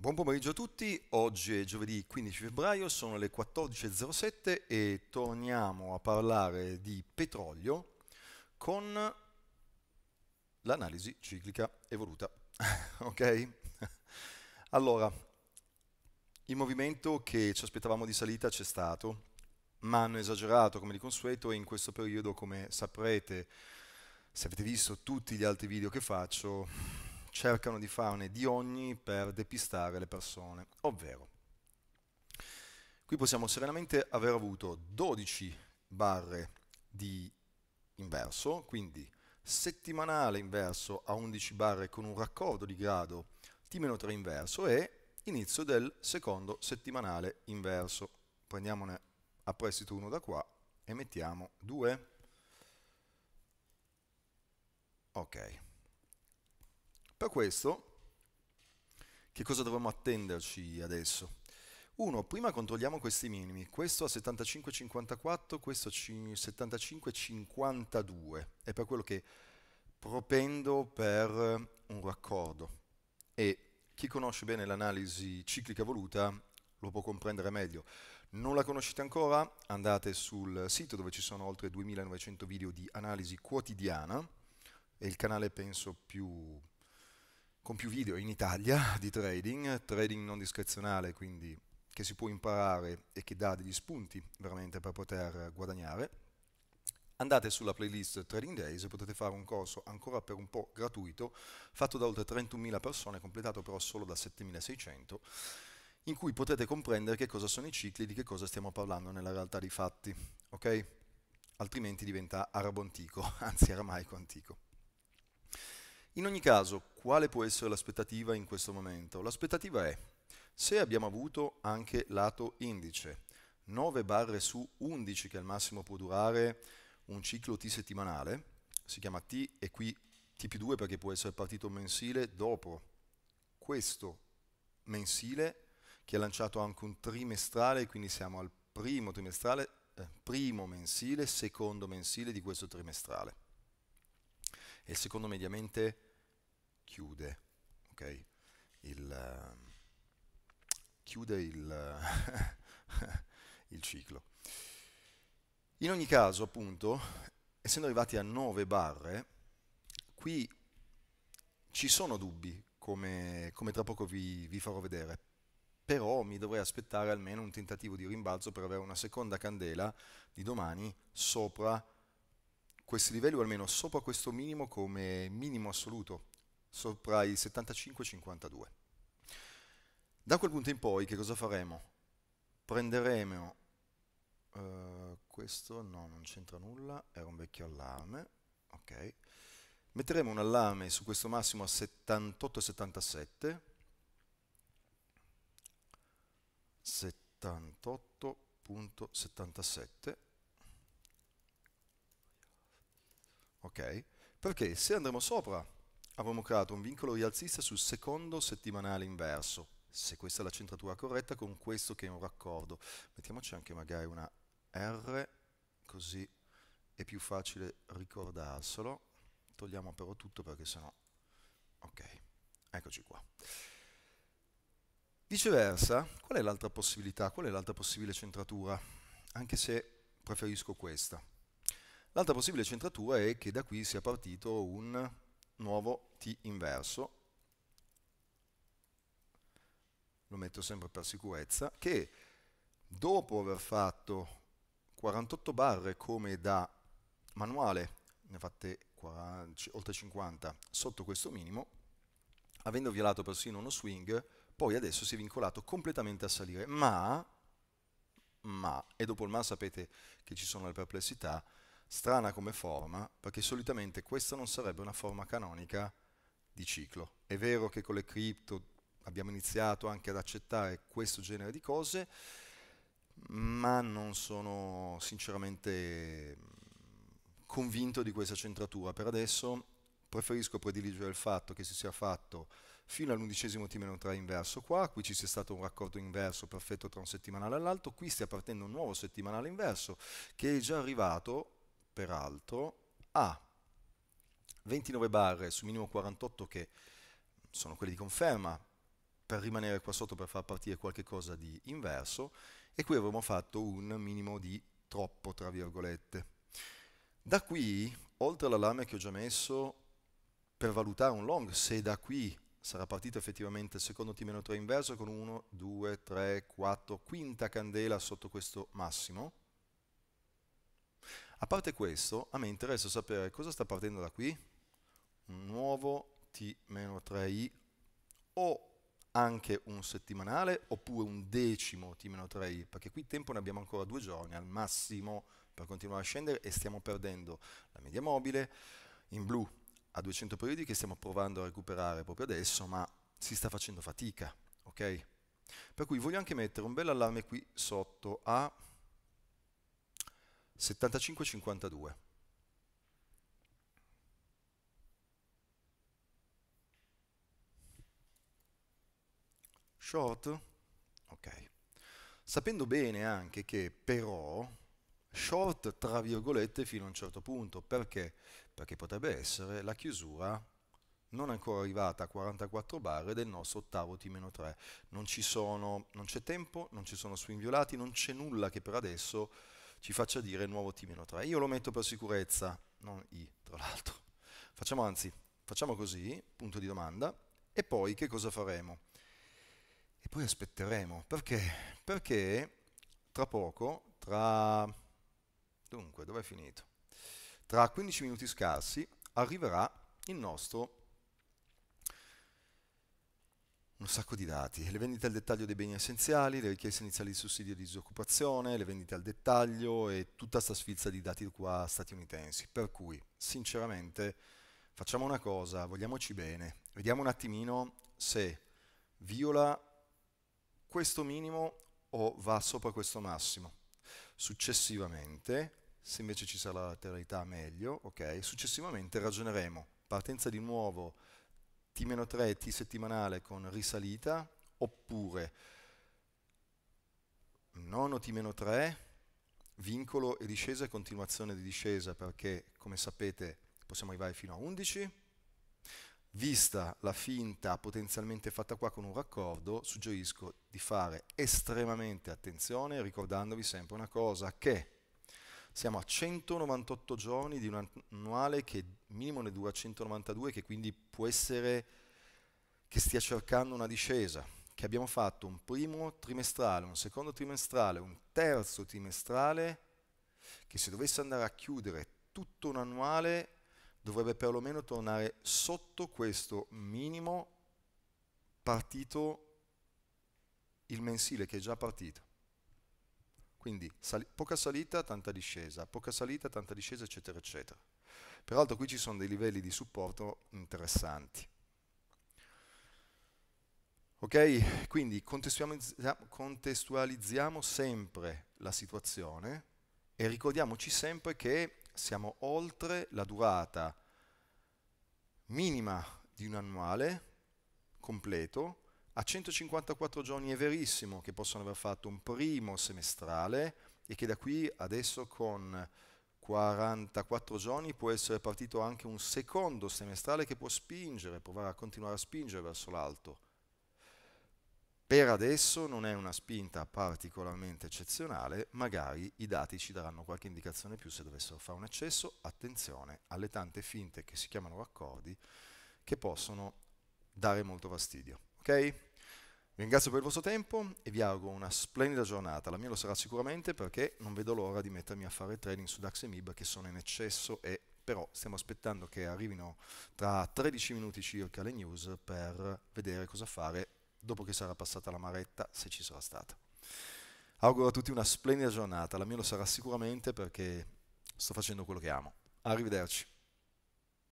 Buon pomeriggio a tutti, oggi è giovedì 15 febbraio, sono le 14.07 e torniamo a parlare di petrolio con l'analisi ciclica evoluta. ok? allora, il movimento che ci aspettavamo di salita c'è stato, ma hanno esagerato come di consueto e in questo periodo, come saprete, se avete visto tutti gli altri video che faccio, cercano di farne di ogni per depistare le persone, ovvero qui possiamo serenamente aver avuto 12 barre di inverso, quindi settimanale inverso a 11 barre con un raccordo di grado T-3 inverso e inizio del secondo settimanale inverso. Prendiamone a prestito uno da qua e mettiamo 2. Ok. Per questo, che cosa dovremmo attenderci adesso? 1. Prima controlliamo questi minimi, questo a 75,54, questo a 75,52, è per quello che propendo per un raccordo e chi conosce bene l'analisi ciclica voluta lo può comprendere meglio. Non la conoscete ancora? Andate sul sito dove ci sono oltre 2900 video di analisi quotidiana, è il canale penso più con più video in Italia di trading, trading non discrezionale, quindi che si può imparare e che dà degli spunti veramente per poter guadagnare. Andate sulla playlist Trading Days e potete fare un corso ancora per un po' gratuito, fatto da oltre 31.000 persone, completato però solo da 7.600, in cui potete comprendere che cosa sono i cicli e di che cosa stiamo parlando nella realtà dei fatti, ok? Altrimenti diventa arabo antico, anzi aramaico antico. In ogni caso, quale può essere l'aspettativa in questo momento? L'aspettativa è, se abbiamo avuto anche lato indice, 9 barre su 11 che al massimo può durare un ciclo T settimanale, si chiama T e qui T più 2 perché può essere partito mensile dopo questo mensile che ha lanciato anche un trimestrale, quindi siamo al primo trimestrale, eh, primo mensile, secondo mensile di questo trimestrale. E secondo mediamente chiude, okay? il, chiude il, il ciclo. In ogni caso, appunto, essendo arrivati a 9 barre, qui ci sono dubbi, come, come tra poco vi, vi, farò vedere, però mi dovrei aspettare almeno un tentativo di rimbalzo per avere una seconda candela di domani sopra questi livelli, o almeno sopra questo minimo come minimo assoluto, sopra i 75-52. Da quel punto in poi che cosa faremo? Prenderemo, uh, questo no, non c'entra nulla, era un vecchio allarme, ok. Metteremo un allarme su questo massimo a 78,77. 78.77 ok perché se andremo sopra avevamo creato un vincolo rialzista sul secondo settimanale inverso, se questa è la centratura corretta con questo che è un raccordo. Mettiamoci anche magari una R, così è più facile ricordarselo. Togliamo però tutto perché sennò... Ok, eccoci qua. Viceversa, qual è l'altra possibilità? Qual è l'altra possibile centratura? Anche se preferisco questa. L'altra possibile centratura è che da qui sia partito un nuovo t inverso, lo metto sempre per sicurezza, che dopo aver fatto 48 barre come da manuale, ne fate 40, oltre 50 sotto questo minimo, avendo violato persino uno swing, poi adesso si è vincolato completamente a salire, ma, ma, e dopo il ma sapete che ci sono le perplessità, strana come forma, perché solitamente questa non sarebbe una forma canonica di ciclo. È vero che con le cripto abbiamo iniziato anche ad accettare questo genere di cose, ma non sono sinceramente mm, convinto di questa centratura. Per adesso preferisco prediligere il fatto che si sia fatto fino all'undicesimo T-3 inverso qua, qui ci sia stato un raccordo inverso perfetto tra un settimanale e l'altro, qui stia partendo un nuovo settimanale inverso che è già arrivato, peraltro, a 29 barre su minimo 48 che sono quelle di conferma per rimanere qua sotto per far partire qualcosa di inverso e qui avremo fatto un minimo di troppo tra virgolette. Da qui, oltre all'allarme che ho già messo, per valutare un long, se da qui sarà partito effettivamente il secondo T-3 inverso con 1, 2, 3, 4, quinta candela sotto questo massimo, a parte questo, a me interessa sapere cosa sta partendo da qui, un nuovo T-3i o anche un settimanale oppure un decimo T-3i, perché qui tempo ne abbiamo ancora due giorni al massimo per continuare a scendere e stiamo perdendo la media mobile in blu a 200 periodi che stiamo provando a recuperare proprio adesso, ma si sta facendo fatica, ok? Per cui voglio anche mettere un bel allarme qui sotto a 75-52. Short? Ok. Sapendo bene anche che però short tra virgolette fino a un certo punto, perché? Perché potrebbe essere la chiusura non ancora arrivata a 44 barre del nostro ottavo T-3. Non c'è tempo, non ci sono swing violati, non c'è nulla che per adesso ci faccia dire il nuovo t-3. Io lo metto per sicurezza, non i tra l'altro. Facciamo anzi, facciamo così, punto di domanda, e poi che cosa faremo? E poi aspetteremo, perché? Perché tra poco, tra... dunque, dov'è finito? Tra 15 minuti scarsi arriverà il nostro un sacco di dati, le vendite al dettaglio dei beni essenziali, le richieste iniziali di sussidio di disoccupazione, le vendite al dettaglio e tutta sta sfilza di dati qua statunitensi. Per cui, sinceramente, facciamo una cosa, vogliamoci bene, vediamo un attimino se viola questo minimo o va sopra questo massimo. Successivamente, se invece ci sarà la lateralità meglio, ok, successivamente ragioneremo, partenza di nuovo T-3, T settimanale con risalita, oppure nono T-3, vincolo e discesa e continuazione di discesa, perché come sapete possiamo arrivare fino a 11, vista la finta potenzialmente fatta qua con un raccordo, suggerisco di fare estremamente attenzione ricordandovi sempre una cosa che siamo a 198 giorni di un annuale che minimo ne dura 192 che quindi può essere che stia cercando una discesa, che abbiamo fatto un primo trimestrale, un secondo trimestrale, un terzo trimestrale, che se dovesse andare a chiudere tutto un annuale dovrebbe perlomeno tornare sotto questo minimo partito il mensile che è già partito. Quindi sali poca salita, tanta discesa, poca salita, tanta discesa, eccetera, eccetera. Peraltro qui ci sono dei livelli di supporto interessanti. Ok? Quindi contestualizziamo sempre la situazione e ricordiamoci sempre che siamo oltre la durata minima di un annuale completo a 154 giorni è verissimo che possono aver fatto un primo semestrale e che da qui adesso con 44 giorni può essere partito anche un secondo semestrale che può spingere, provare a continuare a spingere verso l'alto. Per adesso non è una spinta particolarmente eccezionale, magari i dati ci daranno qualche indicazione più se dovessero fare un accesso. Attenzione alle tante finte che si chiamano raccordi che possono dare molto fastidio. Okay? Vi ringrazio per il vostro tempo e vi auguro una splendida giornata. La mia lo sarà sicuramente perché non vedo l'ora di mettermi a fare trading su DAX e MIB che sono in eccesso e però stiamo aspettando che arrivino tra 13 minuti circa le news per vedere cosa fare dopo che sarà passata la maretta, se ci sarà stata. Auguro a tutti una splendida giornata, la mia lo sarà sicuramente perché sto facendo quello che amo. Arrivederci.